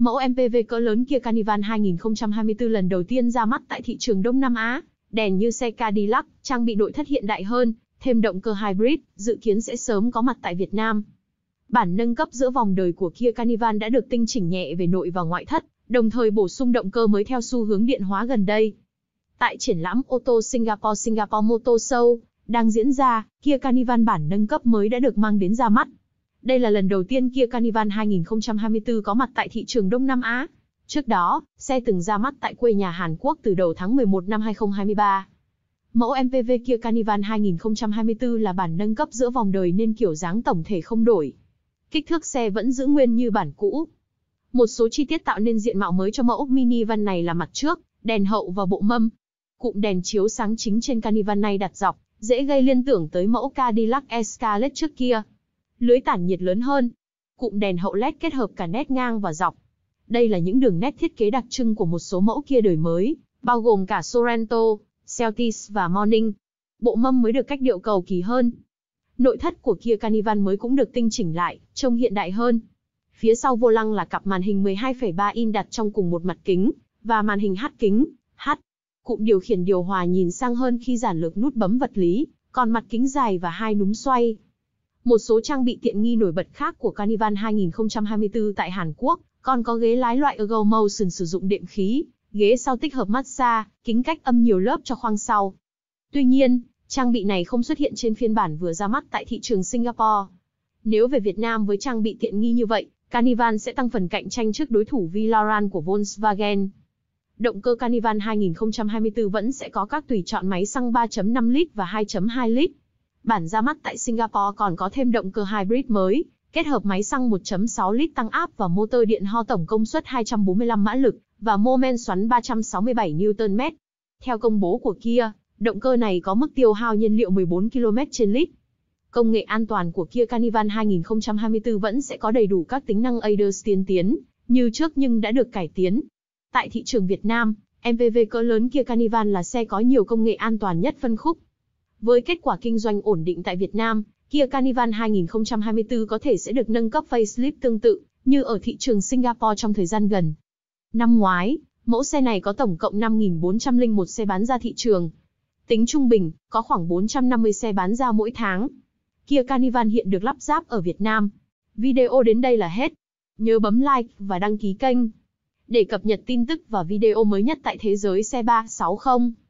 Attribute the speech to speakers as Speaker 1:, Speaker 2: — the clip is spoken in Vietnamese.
Speaker 1: Mẫu MPV cỡ lớn Kia Carnival 2024 lần đầu tiên ra mắt tại thị trường Đông Nam Á, đèn như xe Cadillac, trang bị nội thất hiện đại hơn, thêm động cơ hybrid, dự kiến sẽ sớm có mặt tại Việt Nam. Bản nâng cấp giữa vòng đời của Kia Carnival đã được tinh chỉnh nhẹ về nội và ngoại thất, đồng thời bổ sung động cơ mới theo xu hướng điện hóa gần đây. Tại triển lãm ô tô Singapore Singapore Motor Show đang diễn ra, Kia Carnival bản nâng cấp mới đã được mang đến ra mắt. Đây là lần đầu tiên Kia Carnival 2024 có mặt tại thị trường Đông Nam Á. Trước đó, xe từng ra mắt tại quê nhà Hàn Quốc từ đầu tháng 11 năm 2023. Mẫu MPV Kia Carnival 2024 là bản nâng cấp giữa vòng đời nên kiểu dáng tổng thể không đổi. Kích thước xe vẫn giữ nguyên như bản cũ. Một số chi tiết tạo nên diện mạo mới cho mẫu mini van này là mặt trước, đèn hậu và bộ mâm. Cụm đèn chiếu sáng chính trên Carnival này đặt dọc, dễ gây liên tưởng tới mẫu Cadillac Escalade trước kia lưới tản nhiệt lớn hơn. Cụm đèn hậu LED kết hợp cả nét ngang và dọc. Đây là những đường nét thiết kế đặc trưng của một số mẫu kia đời mới, bao gồm cả Sorento, Celtis và Morning. Bộ mâm mới được cách điệu cầu kỳ hơn. Nội thất của Kia Carnival mới cũng được tinh chỉnh lại, trông hiện đại hơn. Phía sau vô lăng là cặp màn hình 12,3 in đặt trong cùng một mặt kính và màn hình hát kính, hát. Cụm điều khiển điều hòa nhìn sang hơn khi giản lược nút bấm vật lý, còn mặt kính dài và hai núm xoay, một số trang bị tiện nghi nổi bật khác của Carnival 2024 tại Hàn Quốc, còn có ghế lái loại Ergo Motion sử dụng đệm khí, ghế sau tích hợp massage, kính cách âm nhiều lớp cho khoang sau. Tuy nhiên, trang bị này không xuất hiện trên phiên bản vừa ra mắt tại thị trường Singapore. Nếu về Việt Nam với trang bị tiện nghi như vậy, Carnival sẽ tăng phần cạnh tranh trước đối thủ Villaran của Volkswagen. Động cơ Carnival 2024 vẫn sẽ có các tùy chọn máy xăng 3.5 lít và 2.2 lít. Bản ra mắt tại Singapore còn có thêm động cơ hybrid mới, kết hợp máy xăng 1.6 lít tăng áp và motor điện ho tổng công suất 245 mã lực và mô men xoắn 367 Nm. Theo công bố của Kia, động cơ này có mức tiêu hao nhiên liệu 14 km trên lít. Công nghệ an toàn của Kia Carnival 2024 vẫn sẽ có đầy đủ các tính năng ADAS tiên tiến, như trước nhưng đã được cải tiến. Tại thị trường Việt Nam, MPV cỡ lớn Kia Carnival là xe có nhiều công nghệ an toàn nhất phân khúc. Với kết quả kinh doanh ổn định tại Việt Nam, Kia Carnival 2024 có thể sẽ được nâng cấp facelift tương tự như ở thị trường Singapore trong thời gian gần. Năm ngoái, mẫu xe này có tổng cộng 5.401 xe bán ra thị trường. Tính trung bình, có khoảng 450 xe bán ra mỗi tháng. Kia Carnival hiện được lắp ráp ở Việt Nam. Video đến đây là hết. Nhớ bấm like và đăng ký kênh để cập nhật tin tức và video mới nhất tại thế giới xe 360.